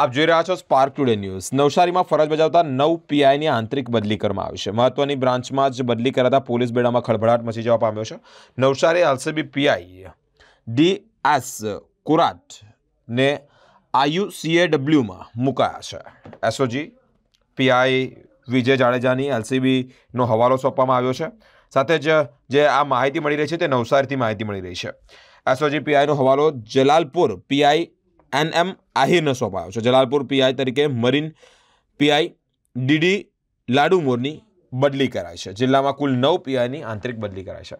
આપ જોઈ રહ્યા છો સ્પાર્ક ટુડે ન્યૂઝ નવસારીમાં ફરજ બજાવતા નવ પીઆઈની આંતરિક બદલી કરવામાં આવી છે મહત્વની બ્રાન્ચમાં જ બદલી કરાતા પોલીસ બેડામાં ખળભળાટ મચી જવા પામ્યો છે Navsari LCB PI D S કુરાટને આયુસીએડબ્લ્યુમાં મુકાયા છે એસઓજી પીઆઈ વિજય જાડેજાની એલસીબીનો હવાલો સોંપવામાં આવ્યો છે સાથે જ જે આ માહિતી મળી રહી છે તે નવસારીથી માહિતી મળી રહી છે એસઓજી પીઆઈનો હવાલો જલાલપુર પીઆઈ એન એમ આહિરને સોંપાયો છે જલાલપુર પીઆઈ તરીકે મરીન પીઆઈ ડીડી લાડુમોરની બદલી કરાઈ છે જિલ્લામાં કુલ નવ પીઆઈની આંતરિક બદલી કરાઈ છે